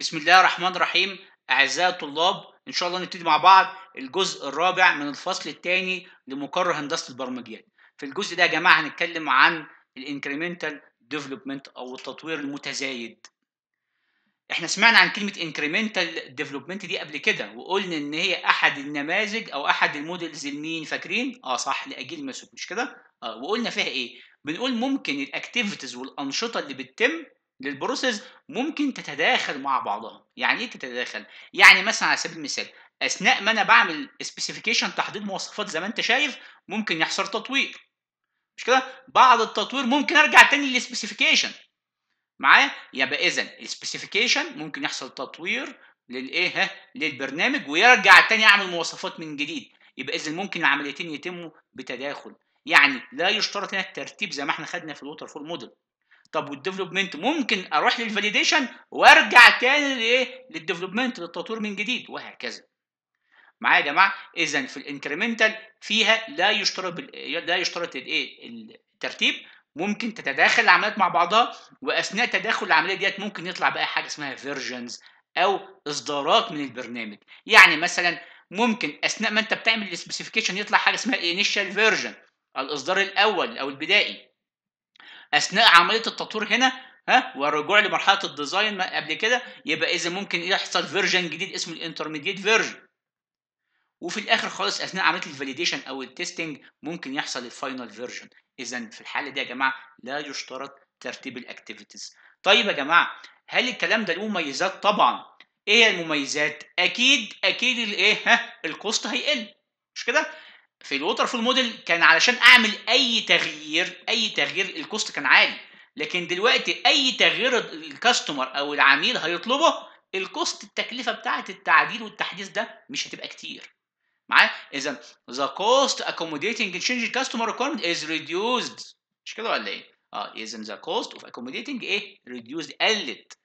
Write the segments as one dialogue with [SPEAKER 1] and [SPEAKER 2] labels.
[SPEAKER 1] بسم الله الرحمن الرحيم أعزائي الطلاب إن شاء الله نبتدي مع بعض الجزء الرابع من الفصل الثاني لمقرر هندسة البرمجيات في الجزء ده يا جماعة هنتكلم عن الانكريمنتال ديفلوبمنت أو التطوير المتزايد احنا سمعنا عن كلمة انكريمنتال ديفلوبمنت دي قبل كده وقلنا ان هي احد النماذج او احد المودلز المين فاكرين؟ اه صح لاجيل ماسوك مش كده؟ اه وقلنا فيها ايه؟ بنقول ممكن الاكتيفيتيز والانشطة اللي بتتم للبروسيس ممكن تتداخل مع بعضها يعني ايه تتداخل يعني مثلا على سبيل المثال اثناء ما انا بعمل سبيسيفيكيشن تحديد مواصفات زي ما انت شايف ممكن يحصل تطوير مش كده بعد التطوير ممكن ارجع تاني للسبيسيفيكيشن معايا يبقى اذا السبيسيفيكيشن ممكن يحصل تطوير للايه ها للبرنامج ويرجع تاني اعمل مواصفات من جديد يبقى اذا ممكن العمليتين يتموا بتداخل يعني لا يشترط هنا الترتيب زي ما احنا خدنا في الووتر فول موديل طب والديفلوبمنت ممكن اروح للفاليديشن وارجع تاني لايه للديفلوبمنت للتطوير من جديد وهكذا معايا يا جماعه اذا في الانكريمنتال فيها لا يشترط لا يشترط الايه الترتيب ممكن تتداخل العمليات مع بعضها واثناء تداخل العمليه ديت ممكن يطلع بقى حاجه اسمها فيرجنز او اصدارات من البرنامج يعني مثلا ممكن اثناء ما انت بتعمل السبيسيفيكيشن يطلع حاجه اسمها انيشال فيرجن الاصدار الاول او البدائي اثناء عمليه التطوير هنا ها والرجوع لمرحله الديزاين قبل كده يبقى اذا ممكن يحصل فيرجن جديد اسمه الانترميديت فيرجن وفي الاخر خالص اثناء عمليه الفاليديشن او التستنج ممكن يحصل الفاينل فيرجن اذا في الحاله دي يا جماعه لا يشترط ترتيب الاكتيفيتيز طيب يا جماعه هل الكلام ده له مميزات طبعا ايه المميزات اكيد اكيد الايه ها الكوست هيقل مش كده في الووتر فول موديل كان علشان اعمل اي تغيير اي تغيير الكوست كان عالي لكن دلوقتي اي تغيير الكاستمر او العميل هيطلبه الكوست التكلفه بتاعه التعديل والتحديث ده مش هتبقى كتير معايا اذا the cost accommodating change customer requirement is reduced مش كده ولا ايه اه اذا the cost of accommodating ايه reduced قلت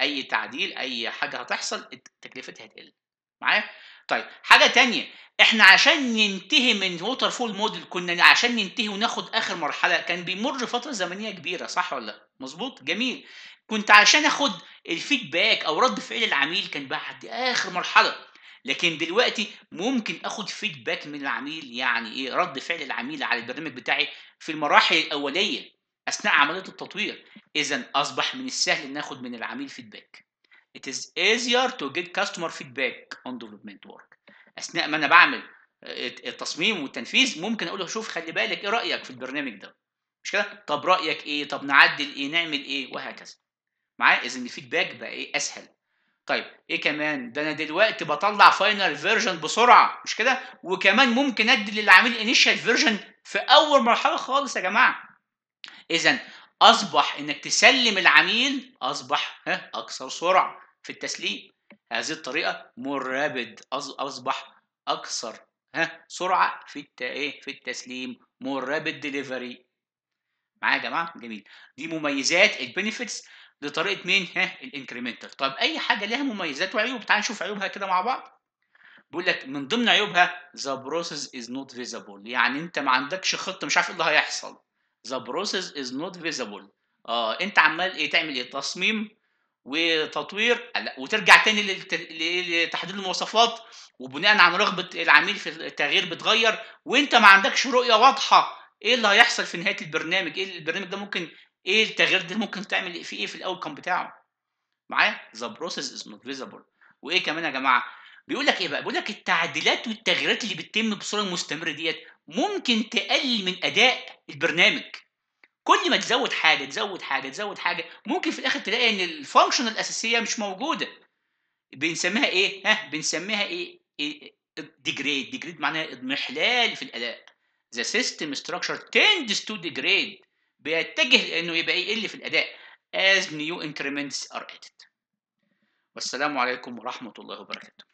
[SPEAKER 1] اي تعديل اي حاجه هتحصل تكلفتها هتقل معايا طيب حاجه تانية احنا عشان ننتهي من ووتر فول موديل كنا عشان ننتهي وناخد اخر مرحله كان بيمر فتره زمنيه كبيره صح ولا لا مظبوط جميل كنت عشان اخد الفيدباك او رد فعل العميل كان بعد اخر مرحله لكن دلوقتي ممكن اخد فيدباك من العميل يعني ايه رد فعل العميل على البرنامج بتاعي في المراحل الاوليه اثناء عمليه التطوير اذا اصبح من السهل ان اخد من العميل فيدباك It is easier to get customer feedback on development work. أثناء ما أنا بعمل آه، التصميم والتنفيذ ممكن أقول له شوف خلي بالك إيه رأيك في البرنامج ده؟ مش كده؟ طب رأيك إيه؟ طب نعدل إيه؟ نعمل إيه؟ وهكذا. معايا؟ إذا الفيدباك بقى إيه؟ أسهل. طيب ايه كمان ده انا دلوقتي بطلع فاينل فيرجن بسرعه مش كده وكمان ممكن ادي للعميل انيشال فيرجن في اول مرحله خالص يا جماعه اذا اصبح انك تسلم العميل اصبح ها اكثر سرعه في التسليم هذه الطريقه مور رابد اصبح اكثر ها سرعه في الت... ايه في التسليم مور رابد ديليفري معايا يا جماعه جميل دي مميزات البنفيتس لطريقه مين ها الانكريمنتال طب اي حاجه لها مميزات وعيوب تعال نشوف عيوبها كده مع بعض بيقول لك من ضمن عيوبها ذا بروسيس از نوت فيزابل يعني انت ما عندكش خطه مش عارف ايه اللي هيحصل the process is not visible اه انت عمال ايه تعمل ايه تصميم وتطوير وترجع تاني لتحديد المواصفات وبناء على رغبه العميل في التغيير بتغير وانت ما عندكش رؤيه واضحه ايه اللي هيحصل في نهايه البرنامج ايه البرنامج ده ممكن ايه التغيير ده ممكن تعمل في ايه في الاوت كام بتاعه معايا ذا بروسيس از نوت فيزيبل وايه كمان يا جماعه بيقول لك ايه بقى بيقول لك التعديلات والتغييرات اللي بتتم بصوره مستمره ديت ممكن تقلل من اداء البرنامج كل ما تزود حاجه تزود حاجه تزود حاجه ممكن في الاخر تلاقي ان الفانكشن الاساسيه مش موجوده بنسميها ايه ها بنسميها ايه, إيه؟ ديجريد ديجريد معناها اضمحلال في الاداء the system structure tends to degrade بيتجه لانه يبقى إيه؟ يقل في الاداء as new increments are added والسلام عليكم ورحمه الله وبركاته